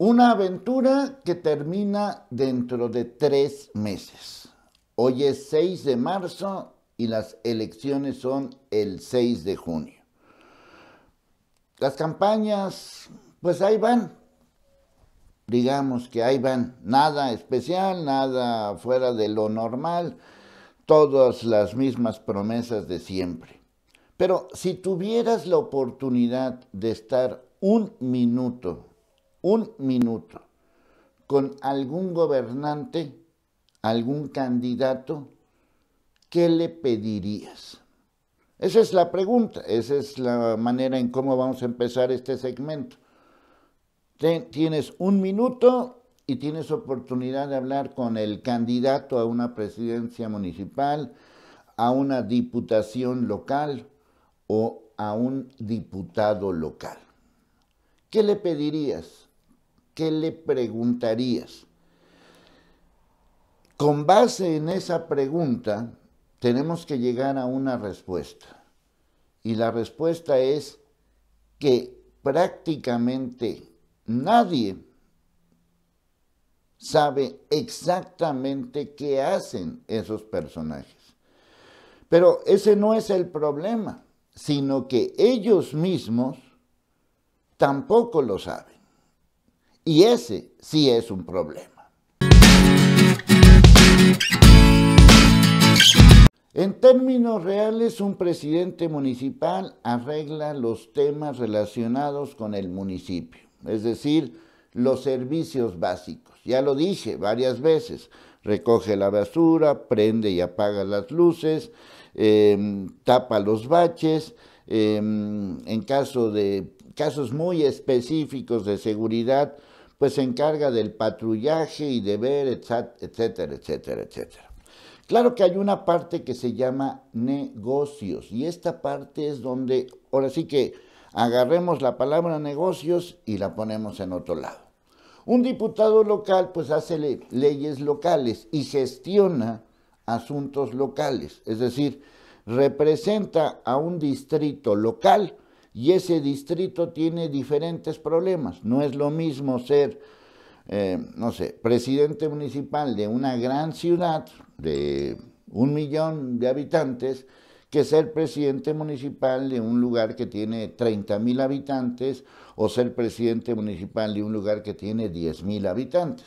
Una aventura que termina dentro de tres meses. Hoy es 6 de marzo y las elecciones son el 6 de junio. Las campañas, pues ahí van. Digamos que ahí van. Nada especial, nada fuera de lo normal. Todas las mismas promesas de siempre. Pero si tuvieras la oportunidad de estar un minuto un minuto con algún gobernante, algún candidato, ¿qué le pedirías? Esa es la pregunta, esa es la manera en cómo vamos a empezar este segmento. Tienes un minuto y tienes oportunidad de hablar con el candidato a una presidencia municipal, a una diputación local o a un diputado local. ¿Qué le pedirías? ¿qué le preguntarías? Con base en esa pregunta, tenemos que llegar a una respuesta. Y la respuesta es que prácticamente nadie sabe exactamente qué hacen esos personajes. Pero ese no es el problema, sino que ellos mismos tampoco lo saben. Y ese sí es un problema. En términos reales, un presidente municipal arregla los temas relacionados con el municipio, es decir, los servicios básicos. Ya lo dije varias veces, recoge la basura, prende y apaga las luces, em, tapa los baches, em, en caso de casos muy específicos de seguridad, pues se encarga del patrullaje y de ver, etcétera, etcétera, etcétera. Claro que hay una parte que se llama negocios y esta parte es donde, ahora sí que agarremos la palabra negocios y la ponemos en otro lado. Un diputado local pues hace leyes locales y gestiona asuntos locales, es decir, representa a un distrito local y ese distrito tiene diferentes problemas. No es lo mismo ser, eh, no sé, presidente municipal de una gran ciudad de un millón de habitantes que ser presidente municipal de un lugar que tiene 30.000 mil habitantes o ser presidente municipal de un lugar que tiene 10 mil habitantes.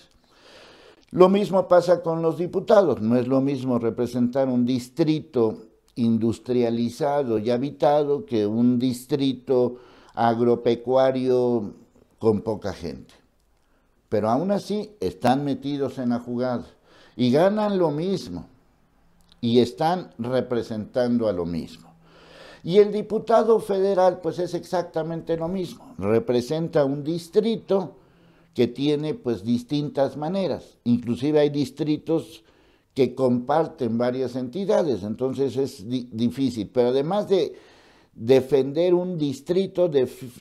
Lo mismo pasa con los diputados, no es lo mismo representar un distrito industrializado y habitado que un distrito agropecuario con poca gente. Pero aún así están metidos en la jugada y ganan lo mismo y están representando a lo mismo. Y el diputado federal pues es exactamente lo mismo, representa un distrito que tiene pues distintas maneras, inclusive hay distritos que comparten varias entidades, entonces es difícil. Pero además de defender un distrito,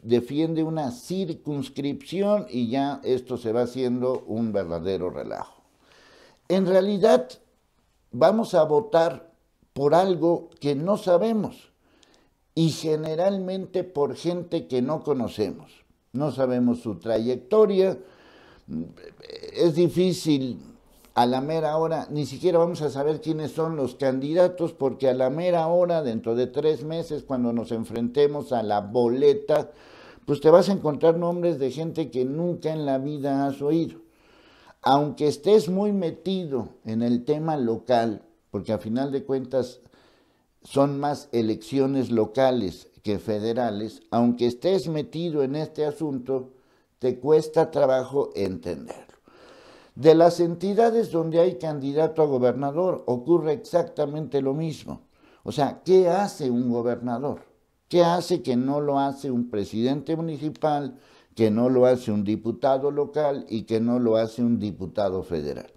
defiende una circunscripción y ya esto se va haciendo un verdadero relajo. En realidad vamos a votar por algo que no sabemos y generalmente por gente que no conocemos. No sabemos su trayectoria, es difícil a la mera hora, ni siquiera vamos a saber quiénes son los candidatos, porque a la mera hora, dentro de tres meses, cuando nos enfrentemos a la boleta, pues te vas a encontrar nombres de gente que nunca en la vida has oído. Aunque estés muy metido en el tema local, porque a final de cuentas son más elecciones locales que federales, aunque estés metido en este asunto, te cuesta trabajo entender. De las entidades donde hay candidato a gobernador ocurre exactamente lo mismo. O sea, ¿qué hace un gobernador? ¿Qué hace que no lo hace un presidente municipal, que no lo hace un diputado local y que no lo hace un diputado federal?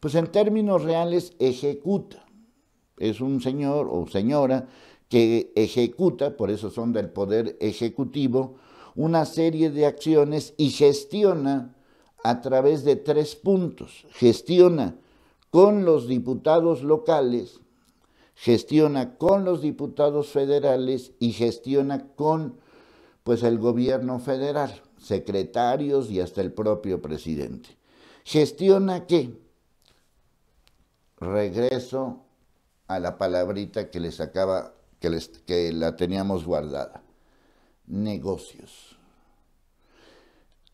Pues en términos reales, ejecuta. Es un señor o señora que ejecuta, por eso son del poder ejecutivo, una serie de acciones y gestiona a través de tres puntos. Gestiona con los diputados locales, gestiona con los diputados federales y gestiona con pues el gobierno federal, secretarios y hasta el propio presidente. Gestiona qué? Regreso a la palabrita que les acaba que la teníamos guardada. Negocios.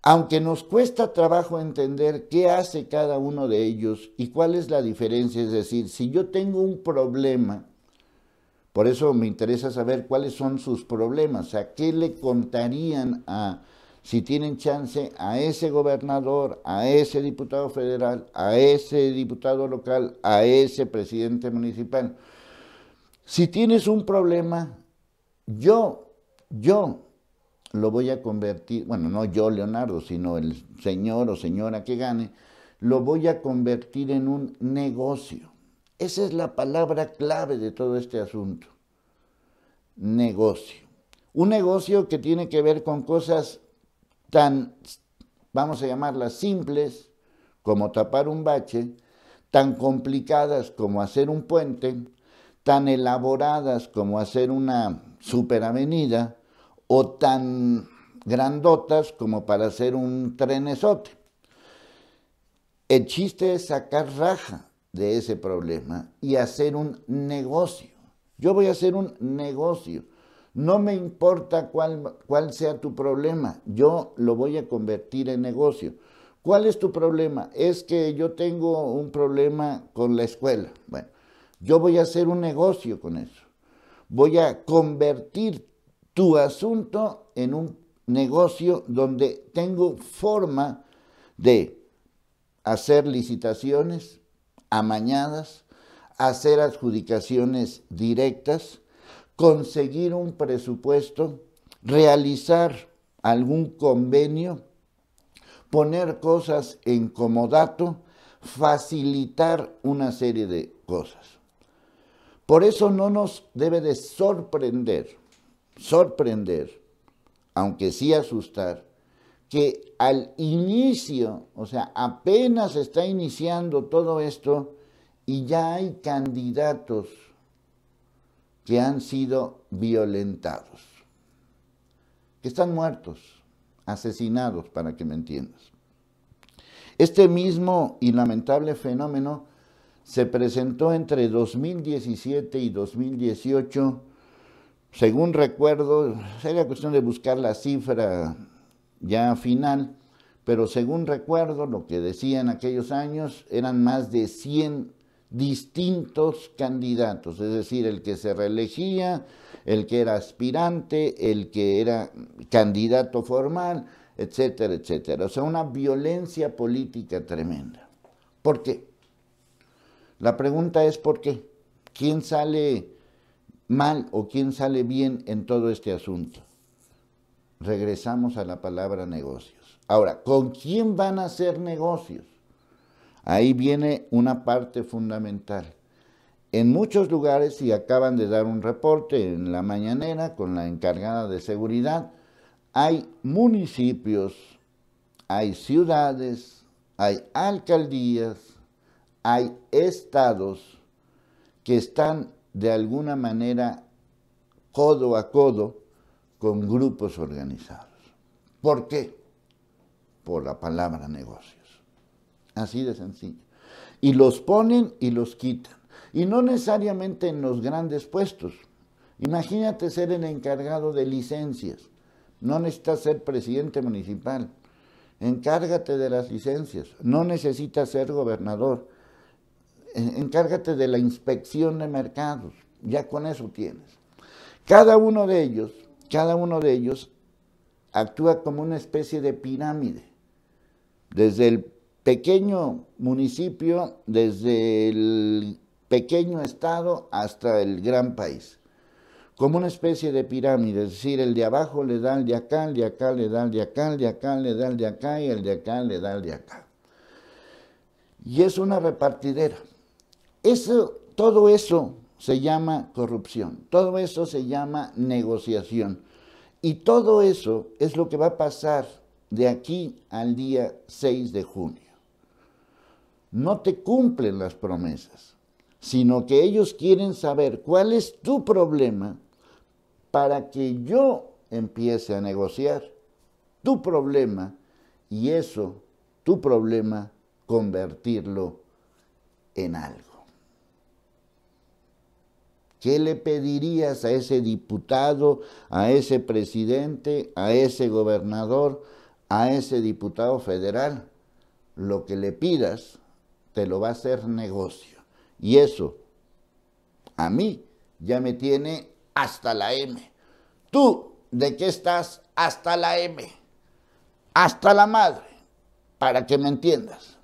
Aunque nos cuesta trabajo entender qué hace cada uno de ellos y cuál es la diferencia, es decir, si yo tengo un problema, por eso me interesa saber cuáles son sus problemas, a qué le contarían a, si tienen chance, a ese gobernador, a ese diputado federal, a ese diputado local, a ese presidente municipal. Si tienes un problema, yo, yo, lo voy a convertir, bueno, no yo Leonardo, sino el señor o señora que gane, lo voy a convertir en un negocio. Esa es la palabra clave de todo este asunto. Negocio. Un negocio que tiene que ver con cosas tan, vamos a llamarlas simples, como tapar un bache, tan complicadas como hacer un puente, tan elaboradas como hacer una superavenida, o tan grandotas como para hacer un trenesote. El chiste es sacar raja de ese problema y hacer un negocio. Yo voy a hacer un negocio. No me importa cuál, cuál sea tu problema, yo lo voy a convertir en negocio. ¿Cuál es tu problema? Es que yo tengo un problema con la escuela. Bueno, yo voy a hacer un negocio con eso. Voy a convertir tu asunto en un negocio donde tengo forma de hacer licitaciones amañadas, hacer adjudicaciones directas, conseguir un presupuesto, realizar algún convenio, poner cosas en comodato, facilitar una serie de cosas. Por eso no nos debe de sorprender sorprender, aunque sí asustar, que al inicio, o sea, apenas está iniciando todo esto y ya hay candidatos que han sido violentados, que están muertos, asesinados, para que me entiendas. Este mismo y lamentable fenómeno se presentó entre 2017 y 2018 según recuerdo, sería cuestión de buscar la cifra ya final, pero según recuerdo, lo que decían aquellos años eran más de 100 distintos candidatos, es decir, el que se reelegía, el que era aspirante, el que era candidato formal, etcétera, etcétera. O sea, una violencia política tremenda. ¿Por qué? La pregunta es ¿por qué? ¿Quién sale mal o quién sale bien en todo este asunto. Regresamos a la palabra negocios. Ahora, ¿con quién van a hacer negocios? Ahí viene una parte fundamental. En muchos lugares, y acaban de dar un reporte en la mañanera con la encargada de seguridad, hay municipios, hay ciudades, hay alcaldías, hay estados que están de alguna manera codo a codo con grupos organizados. ¿Por qué? Por la palabra negocios. Así de sencillo. Y los ponen y los quitan. Y no necesariamente en los grandes puestos. Imagínate ser el encargado de licencias. No necesitas ser presidente municipal. Encárgate de las licencias. No necesitas ser gobernador encárgate de la inspección de mercados, ya con eso tienes. Cada uno de ellos, cada uno de ellos actúa como una especie de pirámide. Desde el pequeño municipio, desde el pequeño estado hasta el gran país. Como una especie de pirámide, es decir, el de abajo le da al de acá, el de acá le da al de acá, el de acá le da al de acá y el de acá le da al de acá. Y es una repartidera todo eso se llama corrupción, todo eso se llama negociación. Y todo eso es lo que va a pasar de aquí al día 6 de junio. No te cumplen las promesas, sino que ellos quieren saber cuál es tu problema para que yo empiece a negociar tu problema y eso, tu problema, convertirlo en algo. ¿Qué le pedirías a ese diputado, a ese presidente, a ese gobernador, a ese diputado federal? Lo que le pidas te lo va a hacer negocio. Y eso a mí ya me tiene hasta la M. Tú, ¿de qué estás hasta la M? Hasta la madre, para que me entiendas.